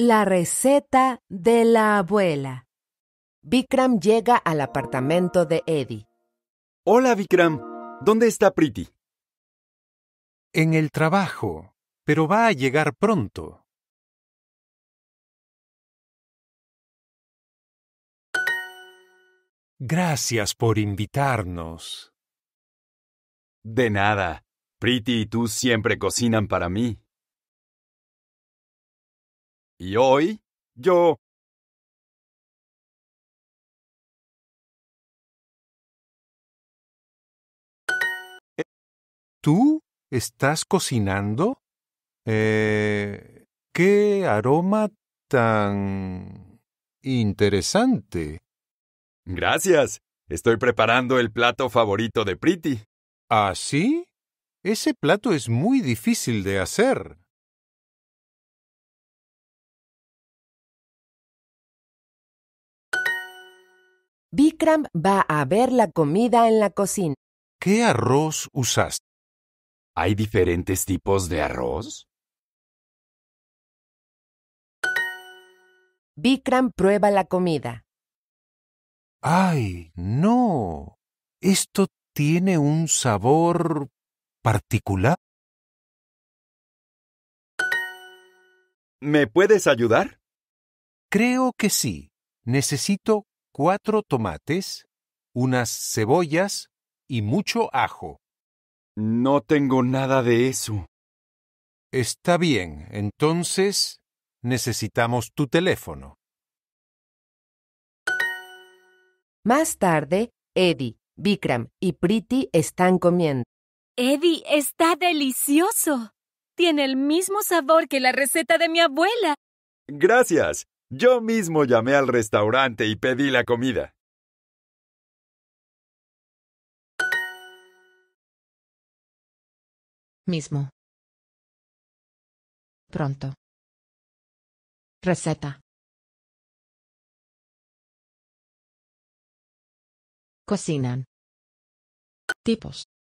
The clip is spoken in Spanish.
La receta de la abuela. Vikram llega al apartamento de Eddie. Hola, Vikram. ¿Dónde está Priti? En el trabajo, pero va a llegar pronto. Gracias por invitarnos. De nada. Priti y tú siempre cocinan para mí. Y hoy, yo... ¿Tú estás cocinando? Eh, ¿Qué aroma tan... interesante? Gracias. Estoy preparando el plato favorito de Priti. ¿Ah, sí? Ese plato es muy difícil de hacer. Bikram va a ver la comida en la cocina. ¿Qué arroz usaste? ¿Hay diferentes tipos de arroz? Bikram prueba la comida. ¡Ay, no! Esto tiene un sabor particular. ¿Me puedes ayudar? Creo que sí. Necesito cuatro tomates, unas cebollas y mucho ajo. No tengo nada de eso. Está bien, entonces necesitamos tu teléfono. Más tarde, Eddie, Vikram y Priti están comiendo. Eddie, está delicioso. Tiene el mismo sabor que la receta de mi abuela. Gracias. Yo mismo llamé al restaurante y pedí la comida. Mismo. Pronto. Receta. Cocinan. Tipos.